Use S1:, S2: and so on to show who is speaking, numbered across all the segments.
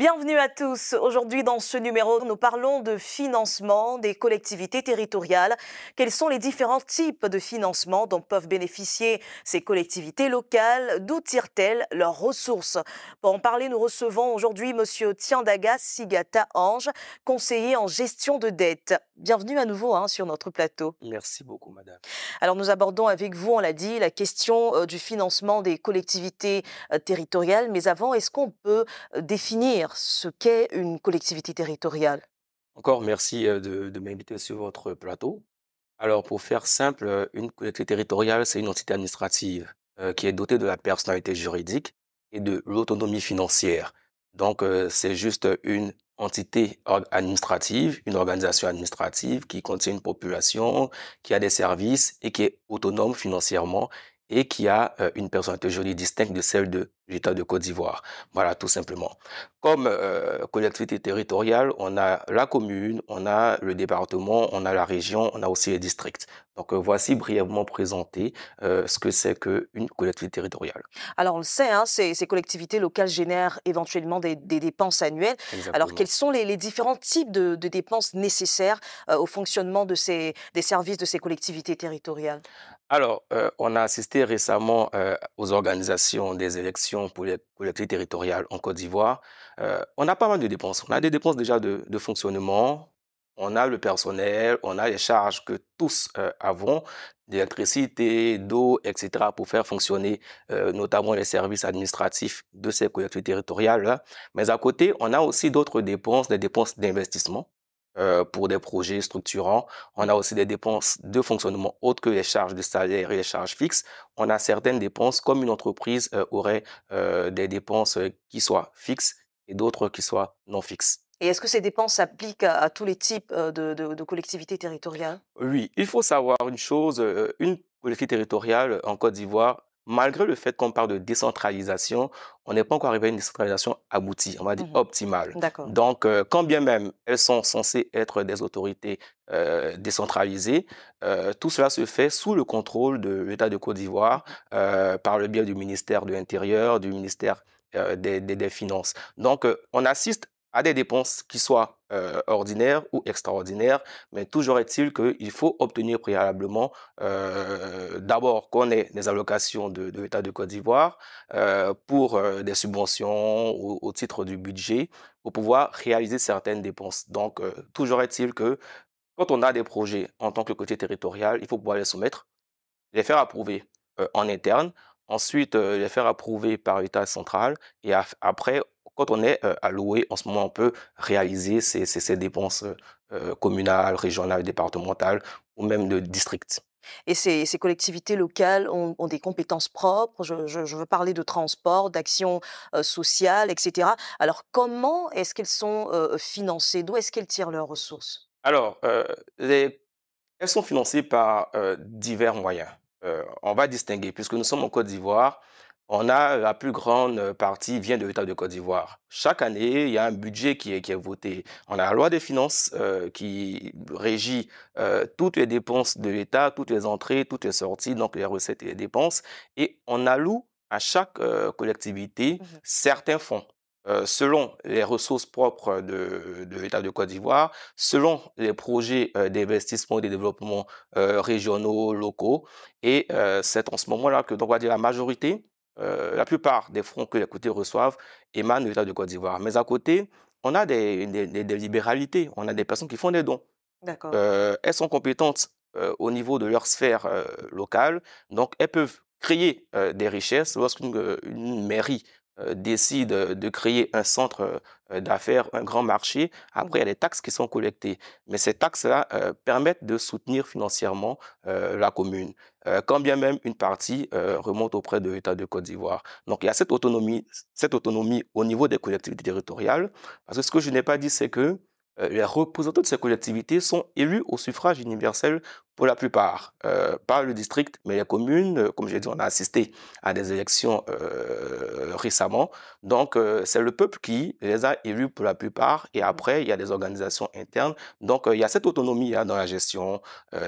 S1: Bienvenue à tous. Aujourd'hui, dans ce numéro, nous parlons de financement des collectivités territoriales. Quels sont les différents types de financement dont peuvent bénéficier ces collectivités locales D'où tirent-elles leurs ressources Pour en parler, nous recevons aujourd'hui M. Tiandaga Sigata Ange, conseiller en gestion de dette. Bienvenue à nouveau hein, sur notre plateau. Merci beaucoup, madame. Alors, nous abordons avec vous, on l'a dit, la question euh, du financement des collectivités euh, territoriales. Mais avant, est-ce qu'on peut euh, définir ce qu'est une collectivité territoriale.
S2: Encore merci de, m'inviter sur votre plateau. Alors, pour faire simple, une collectivité territoriale, c'est une entité administrative qui est dotée de la personnalité juridique et de l'autonomie financière. Donc, c'est juste une entité administrative, une organisation administrative qui contient une population, qui a des services et qui est autonome financièrement et qui a euh, une personnalité juridique distincte de celle de l'État de Côte d'Ivoire. Voilà, tout simplement. Comme euh, collectivité territoriale, on a la commune, on a le département, on a la région, on a aussi les districts. Donc euh, voici brièvement présenté ce que c'est qu'une collectivité territoriale.
S1: Alors on le sait, hein, ces, collectivités locales génèrent éventuellement des, dépenses annuelles. Alors quels sont les, différents types de, dépenses nécessaires au fonctionnement de ces, des services de ces collectivités territoriales
S2: alors, euh, on a assisté récemment euh, aux organisations des élections pour les collectivités territoriales en Côte d'Ivoire. Euh, on a pas mal de dépenses. On a des dépenses déjà de, fonctionnement, on a le personnel, on a les charges que tous avons, d'électricité, d'eau, etc., pour faire fonctionner notamment les services administratifs de ces collectivités territoriales. Hein. Mais à côté, on a aussi d'autres dépenses, des dépenses d'investissement euh, pour des projets structurants. On a aussi des dépenses de fonctionnement autres que les charges de salaire et les charges fixes. On a certaines dépenses, comme une entreprise euh, aurait euh, des dépenses qui soient fixes et d'autres qui soient non fixes.
S1: Et est-ce que ces dépenses s'appliquent à, tous les types de, de collectivités territoriales
S2: Oui, il faut savoir une chose, une collectivité territoriale en Côte d'Ivoire malgré le fait qu'on parle de décentralisation, on n'est pas encore arrivé à une décentralisation aboutie, on va dire mmh optimale. Donc, euh, quand bien même elles sont censées être des autorités euh, décentralisées, euh, tout cela se fait sous le contrôle de l'État de Côte d'Ivoire mmh par le biais du ministère de l'Intérieur, du ministère des, des, Finances. Donc, on assiste à des dépenses qui soient euh, ordinaires ou extraordinaires, mais toujours est-il qu'il faut obtenir préalablement euh, d'abord qu'on ait des allocations de, l'État de Côte d'Ivoire euh, pour des subventions ou au, titre du budget pour pouvoir réaliser certaines dépenses. Donc, toujours est-il que quand on a des projets en tant que côté territorial, il faut pouvoir les soumettre, les faire approuver en interne, ensuite les faire approuver par l'État central et après quand on est alloué, euh, en ce moment, on peut réaliser ces, dépenses euh, euh, communales, régionales, départementales ou même de district.
S1: Et ces, collectivités locales ont, des compétences propres. Je, veux parler de transport, d'action sociale, etc. Alors, comment est-ce qu'elles sont financées D'où est-ce qu'elles tirent leurs ressources
S2: Alors, elles sont financées par divers moyens. on va distinguer, puisque nous sommes en Côte d'Ivoire, on a la plus grande partie vient de l'État de Côte d'Ivoire. Chaque année, il y a un budget qui est, voté. On a la loi des finances euh, qui régit euh, toutes les dépenses de l'État, toutes les entrées, toutes les sorties, donc les recettes et les dépenses. Et on alloue à chaque euh, collectivité mmh certains fonds. selon les ressources propres de, l'État de Côte d'Ivoire, selon les projets d'investissement et de développement régionaux, locaux. Et c'est en ce moment-là que, on la majorité euh, la plupart des fonds que les côtés reçoivent émanent de l'État de Côte d'Ivoire. Mais à côté, on a des, libéralités, on a des personnes qui font des dons. Euh, elles sont compétentes euh, au niveau de leur sphère locale, donc elles peuvent créer des richesses lorsqu'une mairie euh, décide de créer un centre euh, d'affaires, un grand marché, après, il y a des taxes qui sont collectées. Mais ces taxes-là euh, permettent de soutenir financièrement la commune, quand bien même une partie remonte auprès de l'État de Côte d'Ivoire. Donc, il y a cette autonomie, cette autonomie au niveau des collectivités territoriales, parce que ce que je n'ai pas dit, c'est que euh, les représentants de ces collectivités sont élus au suffrage universel pour la plupart, euh, pas le district, mais les communes. Euh, comme j'ai dit, on a assisté à des élections récemment. Donc, c'est le peuple qui les a élus pour la plupart. Et mmh. après, il y a des organisations internes. Donc, il y a cette autonomie hein, dans la gestion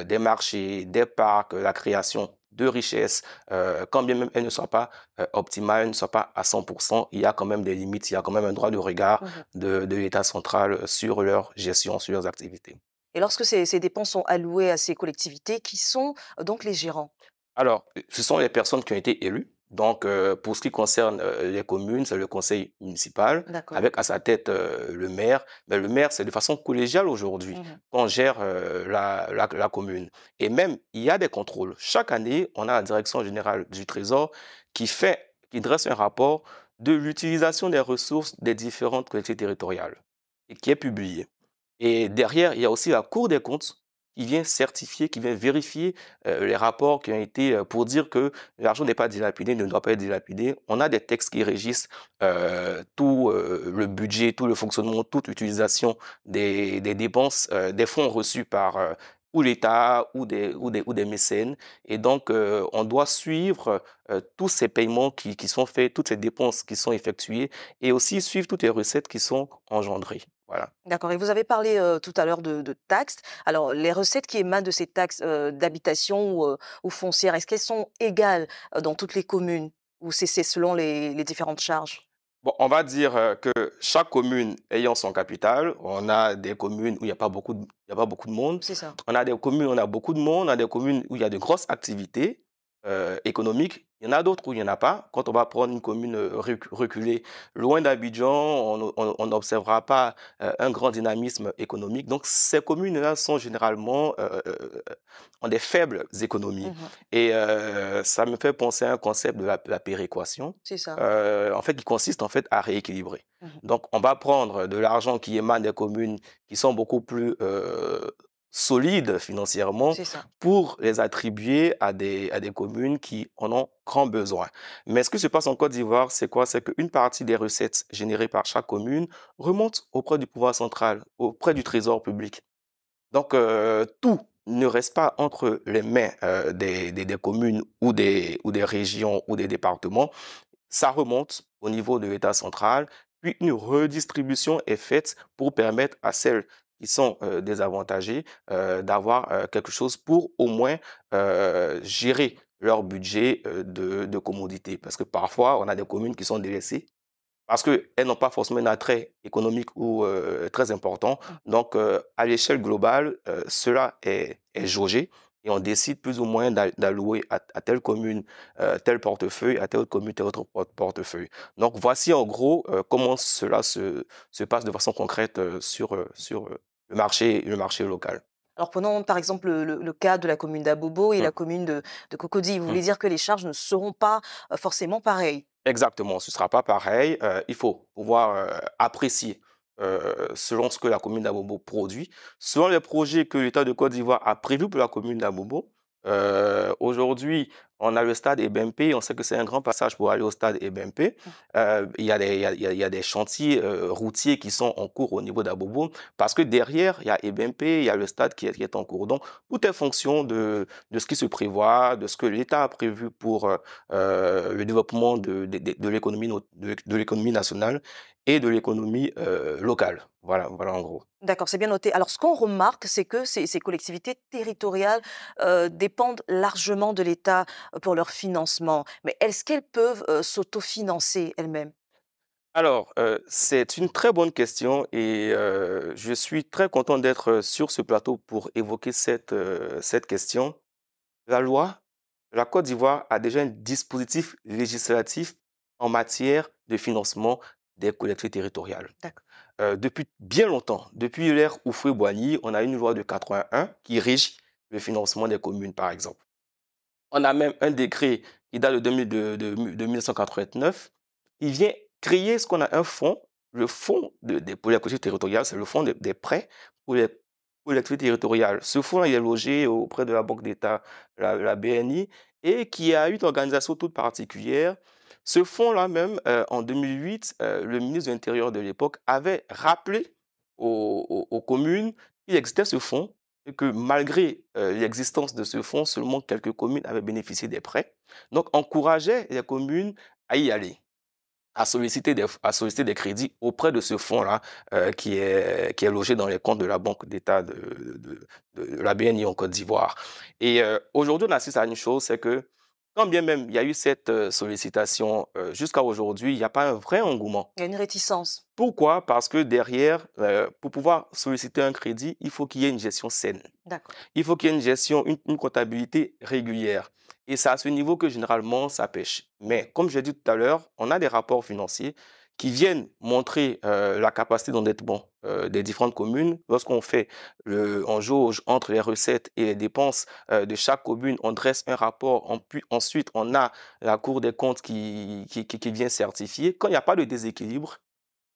S2: des marchés, des parcs, la création de richesses, euh, quand bien même elles ne sont pas euh, optimales, ne sont pas à 100%, il y a quand même des limites, il y a quand même un droit de regard mmh de, l'État central euh, sur leur gestion, sur leurs activités.
S1: Et lorsque ces dépenses sont allouées à ces collectivités, qui sont donc les gérants
S2: alors, ce sont les personnes qui ont été élues, donc, euh, pour ce qui concerne euh, les communes, c'est le conseil municipal, avec à sa tête euh, le maire. Mais ben, le maire, c'est de façon collégiale aujourd'hui mmh qu'on gère la, la, commune. Et même, il y a des contrôles. Chaque année, on a la direction générale du Trésor qui fait, qui dresse un rapport de l'utilisation des ressources des différentes collectivités territoriales et qui est publié. Et derrière, il y a aussi la Cour des comptes il vient certifier, qui vient vérifier euh, les rapports qui ont été euh, pour dire que l'argent n'est pas dilapidé, ne doit pas être dilapidé. On a des textes qui régissent euh, tout le budget, tout le fonctionnement, toute l'utilisation des, dépenses, des fonds reçus par ou l'État ou des, ou, mécènes. Et donc, on doit suivre tous ces paiements qui sont faits, toutes ces dépenses qui sont effectuées et aussi suivre toutes les recettes qui sont engendrées.
S1: D'accord. Et vous avez parlé tout à l'heure de, taxes. Alors, les recettes qui émanent de ces taxes d'habitation ou, foncières, est-ce qu'elles sont égales dans toutes les communes ou c'est selon les, différentes charges
S2: Bon, on va dire que chaque commune ayant son capital, on a des communes où il n'y a, pas beaucoup a pas beaucoup de monde. C'est ça. On a des communes où on a beaucoup de monde, on a des communes où il y a de grosses activités économiques il y en a d'autres où il n'y en a pas. Quand on va prendre une commune euh, reculée, loin d'Abidjan, on n'observera pas euh, un grand dynamisme économique. Donc ces communes-là sont généralement en euh, des faibles économies. Mmh Et ça me fait penser à un concept de la, péréquation. C'est ça. en fait, qui consiste en fait à rééquilibrer. Mmh Donc on va prendre de l'argent qui émane des communes qui sont beaucoup plus solides financièrement pour les attribuer à des, à des communes qui en ont grand besoin. Mais ce qui se passe en Côte d'Ivoire, c'est quoi C'est qu'une partie des recettes générées par chaque commune remonte auprès du pouvoir central, auprès du trésor public. Donc euh, tout ne reste pas entre les mains euh, des, des, communes ou des, ou des régions ou des départements. Ça remonte au niveau de l'État central, puis une redistribution est faite pour permettre à celles ils sont désavantagés d'avoir quelque chose pour au moins gérer leur budget de, de commodité. Parce que parfois, on a des communes qui sont délaissées parce qu'elles n'ont pas forcément un attrait économique ou très important. Mmh. Donc, à l'échelle globale, cela est, est, jaugé et on décide plus ou moins d'allouer à, telle commune tel portefeuille, à telle autre commune tel autre portefeuille. Donc, voici en gros comment cela se, se, passe de façon concrète sur, sur le marché, le marché local.
S1: Alors prenons par exemple le, cas de la commune d'Abobo et mmh. la commune de, de Cocody. Vous mmh. voulez dire que les charges
S2: ne seront pas forcément pareilles Exactement, ce ne sera pas pareil. il faut pouvoir apprécier selon ce que la commune d'Abobo produit, selon les projets que l'État de Côte d'Ivoire a prévus pour la commune d'Abobo. Aujourd'hui, on a le stade EBMP, on sait que c'est un grand passage pour aller au stade EBMP. Euh, il, y a des, y des chantiers euh, routiers qui sont en cours au niveau d'Abobo, parce que derrière, il y a EBMP, il y a le stade qui est, en cours. Donc, tout est fonction de, de ce qui se prévoit, de ce que l'État a prévu pour euh, le développement de, de, de l'économie nationale et de l'économie locale. Voilà, voilà en gros.
S1: D'accord, c'est bien noté. Alors, ce qu'on remarque, c'est que ces, collectivités territoriales dépendent largement de l'État pour leur financement. Mais est-ce qu'elles peuvent s'autofinancer elles-mêmes
S2: alors, c'est une très bonne question et je suis très content d'être sur ce plateau pour évoquer cette, cette question. La loi, la Côte d'Ivoire a déjà un dispositif législatif en matière de financement des collectivités territoriales. depuis bien longtemps, depuis l'ère Oufoué-Boigny, on a une loi de 81 qui rige le financement des communes, par exemple. On a même un décret qui date de, 1989. Il vient créer ce qu'on a un fonds, le fonds de, pour les collectivités territoriales, c'est le fonds des prêts pour les collectivités territoriales. Ce fonds il est logé auprès de la Banque d'État, la, BNI, et qui a une organisation toute particulière. Ce fonds-là même, euh, en 2008, euh, le ministre de l'Intérieur de l'époque avait rappelé aux, aux communes qu'il existait ce fonds que malgré euh, l'existence de ce fonds, seulement quelques communes avaient bénéficié des prêts. Donc, encourageait les communes à y aller, à solliciter des, à solliciter des crédits auprès de ce fonds-là euh, qui, est, qui est logé dans les comptes de la Banque d'État de, la BNI en Côte d'Ivoire. Et euh, aujourd'hui, on assiste à une chose, c'est que quand bien même il y a eu cette euh, sollicitation euh, jusqu'à aujourd'hui, il n'y a pas un vrai engouement.
S1: Il y a une réticence.
S2: Pourquoi Parce que derrière, euh, pour pouvoir solliciter un crédit, il faut qu'il y ait une gestion saine. Il faut qu'il y ait une gestion, une, comptabilité régulière. Et c'est à ce niveau que généralement ça pêche. Mais comme j'ai dit tout à l'heure, on a des rapports financiers qui viennent montrer euh, la capacité d'endettement euh, des différentes communes. Lorsqu'on fait, le, on jauge entre les recettes et les dépenses euh, de chaque commune, on dresse un rapport, ensuite on a la Cour des comptes qui, qui, qui, qui vient certifier. Quand il n'y a pas de déséquilibre,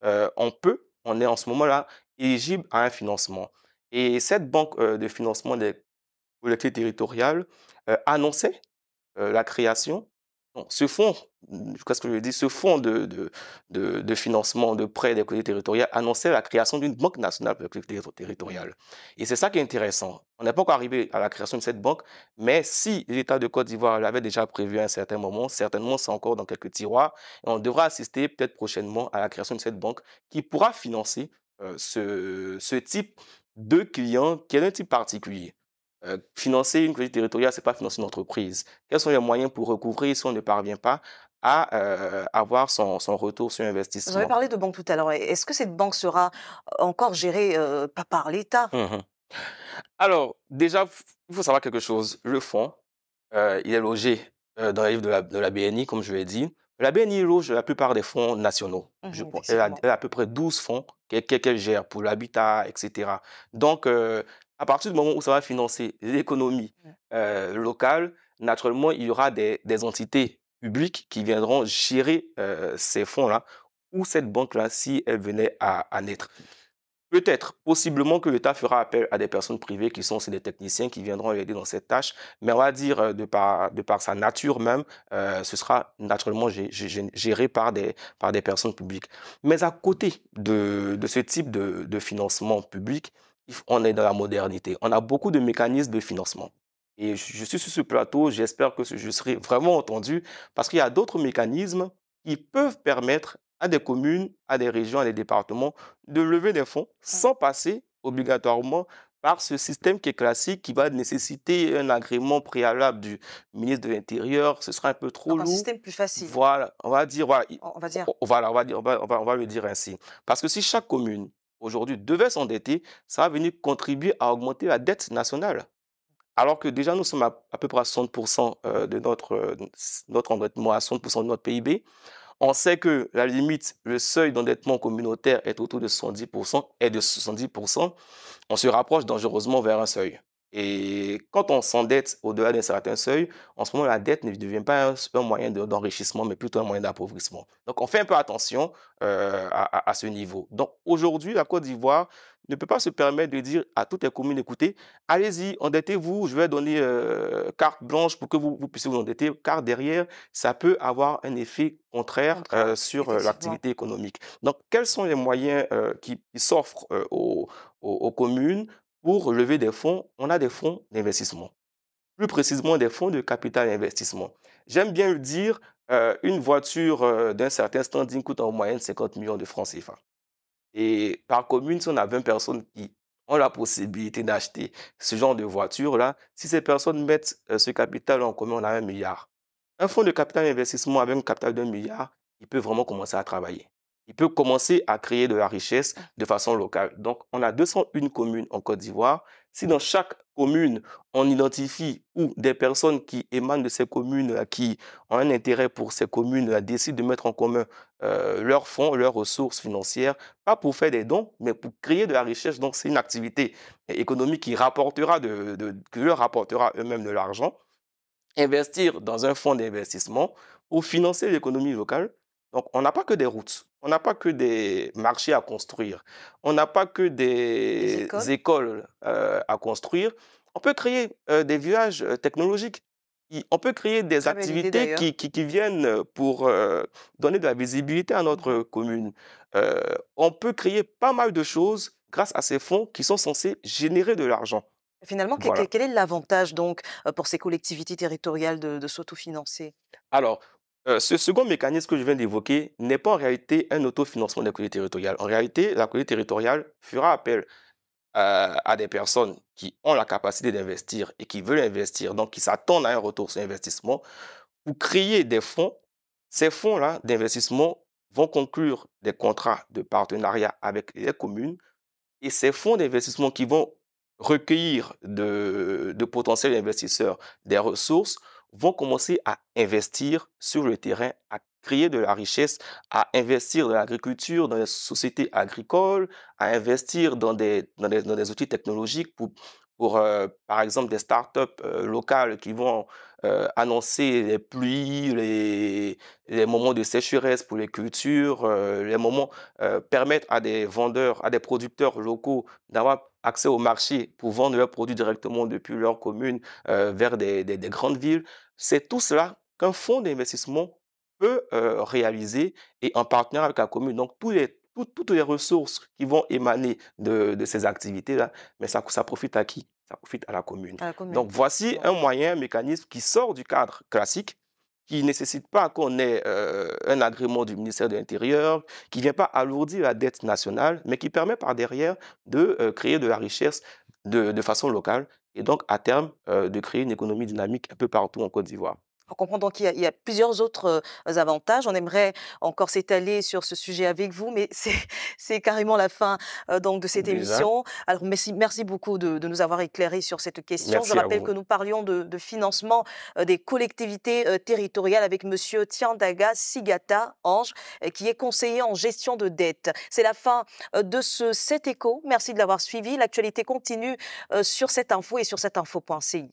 S2: euh, on peut, on est en ce moment-là éligible à un financement. Et cette banque de financement des collectivités territoriales annonçait la création ce fonds, ce que je ce fonds de, de, de, financement de prêts des collectivités territoriales annonçait la création d'une banque nationale pour les collectivités territoriales. Et c'est ça qui est intéressant. On n'est pas encore arrivé à la création de cette banque, mais si l'État de Côte d'Ivoire l'avait déjà prévu à un certain moment, certainement c'est encore dans quelques tiroirs, on devra assister peut-être prochainement à la création de cette banque qui pourra financer euh, ce, ce type de client qui est d'un type particulier. Euh, financer une collectivité territoriale, ce n'est pas financer une entreprise. Quels sont les moyens pour recouvrir si on ne parvient pas à euh, avoir son, retour sur investissement Vous avez parlé
S1: de banque tout à l'heure. Est-ce que cette banque sera euh, encore gérée par l'État
S2: mmh Alors, déjà, il faut savoir quelque chose. Le fonds, il est logé dans les livres de la, BNI, comme je l'ai dit. La BNI loge la plupart des fonds nationaux. Mmh elle, a, à peu près 12 fonds qu'elle gère pour l'habitat, etc. Donc, à partir du moment où ça va financer l'économie euh, locale, naturellement, il y aura des, entités publiques qui viendront gérer euh, ces fonds-là ou cette banque-là si elle venait à, naître. Peut-être, possiblement que l'État fera appel à des personnes privées qui sont aussi des techniciens qui viendront aider dans cette tâche, mais on va dire, euh, de par, de par sa nature même, ce sera naturellement géré par des, par des personnes publiques. Mais à côté de, ce type de financement public, on est dans la modernité. On a beaucoup de mécanismes de financement. Et je suis sur ce plateau, j'espère que je serai vraiment entendu, parce qu'il y a d'autres mécanismes qui peuvent permettre à des communes, à des régions, à des départements de lever des fonds sans passer obligatoirement par ce système qui est classique, qui va nécessiter un agrément préalable du ministre de l'Intérieur. Ce sera un peu trop lourd. Un système plus facile. Voilà, on va dire, on va dire, on va, on va, on va le dire ainsi. Parce que si chaque commune aujourd'hui devait s'endetter, ça va venir contribuer à augmenter la dette nationale. Alors que déjà, nous sommes à, peu près à 60% euh, de notre, euh, notre endettement, à 60% de notre PIB. On sait que la limite, le seuil d'endettement communautaire est autour de 70% et de 70%. On se rapproche dangereusement vers un seuil. Et quand on s'endette au-delà d'un certain seuil, en ce moment, la dette ne devient pas un, moyen d'enrichissement, mais plutôt un moyen d'appauvrissement. Donc, on fait un peu attention euh, à, ce niveau. Donc, aujourd'hui, la Côte d'Ivoire ne peut pas se permettre de dire à toutes les communes, écoutez, allez-y, endettez-vous, je vais donner euh, carte blanche pour que vous, puissiez vous endetter, car derrière, ça peut avoir un effet contraire euh, sur l'activité économique. Donc, quels sont les moyens qui, s'offrent aux communes pour lever des fonds, on a des fonds d'investissement. Plus précisément, des fonds de capital investissement. J'aime bien dire, euh, une voiture euh, d'un certain standing coûte en moyenne 50 millions de francs CFA. Et par commune, si on a 20 personnes qui ont la possibilité d'acheter ce genre de voiture-là, si ces personnes mettent euh, ce capital en commun, on a un milliard. Un fonds de capital investissement avec un capital d'un milliard, il peut vraiment commencer à travailler il peut commencer à créer de la richesse de façon locale. Donc, on a 201 communes en Côte d'Ivoire. Si dans chaque commune, on identifie ou des personnes qui émanent de ces communes, qui ont un intérêt pour ces communes, décident de mettre en commun euh, leurs fonds, leurs ressources financières, pas pour faire des dons, mais pour créer de la richesse. Donc, c'est une activité économique qui, rapportera de, qui leur rapportera eux-mêmes de l'argent. Investir dans un fonds d'investissement pour financer l'économie locale. Donc, on n'a pas que des routes on n'a pas que des marchés à construire, on n'a pas que des, écoles, euh, à construire. On peut créer euh, des villages euh, technologiques. On peut créer des activités qui, viennent pour donner de la visibilité à notre commune. on peut créer pas mal de choses grâce à ces fonds qui sont censés générer de l'argent.
S1: Finalement, quel, est l'avantage donc pour ces collectivités territoriales de, de s'autofinancer
S2: Alors, euh, ce second mécanisme que je viens d'évoquer n'est pas en réalité un autofinancement des collectivités territoriale. En réalité, la collectivité territoriale fera appel euh, à des personnes qui ont la capacité d'investir et qui veulent investir, donc qui s'attendent à un retour sur investissement, pour créer des fonds. Ces fonds-là d'investissement vont conclure des contrats de partenariat avec les communes et ces fonds d'investissement qui vont recueillir de potentiels investisseurs des ressources vont commencer à investir sur le terrain, à créer de la richesse, à investir dans l'agriculture, dans les sociétés agricoles, à investir dans des, des, outils technologiques pour, pour, euh, par exemple, des startups up euh, locales qui vont euh, annoncer les pluies, les, moments de sécheresse pour les cultures, les moments permettre à des vendeurs, à des producteurs locaux d'avoir accès au marché pour vendre leurs produits directement depuis leur commune vers des, des, grandes villes. C'est tout cela qu'un fonds d'investissement peut réaliser et en partenariat avec la commune. Donc, tous les toutes, les ressources qui vont émaner de, ces activités-là, mais ça, ça profite à qui Ça profite à la, commune. Donc voici un moyen, un mécanisme qui sort du cadre classique, qui ne nécessite pas qu'on ait euh, un agrément du ministère de l'Intérieur, qui ne vient pas alourdir la dette nationale, mais qui permet par derrière de euh, créer de la richesse de, façon locale et donc à terme euh, de créer une économie dynamique un peu partout en Côte d'Ivoire.
S1: On comprend donc qu'il y, y, a plusieurs autres avantages. On aimerait encore s'étaler sur ce sujet avec vous, mais c'est carrément la fin donc de cette émission. Alors merci, merci beaucoup de, de nous avoir éclairés sur cette question. Je rappelle que nous parlions de, de financement des collectivités territoriales avec Monsieur Tiandaga Sigata Ange, qui est conseiller en gestion de dette. C'est la fin de ce cet écho. Merci de l'avoir suivi. L'actualité continue sur cette info et sur cette info.ci.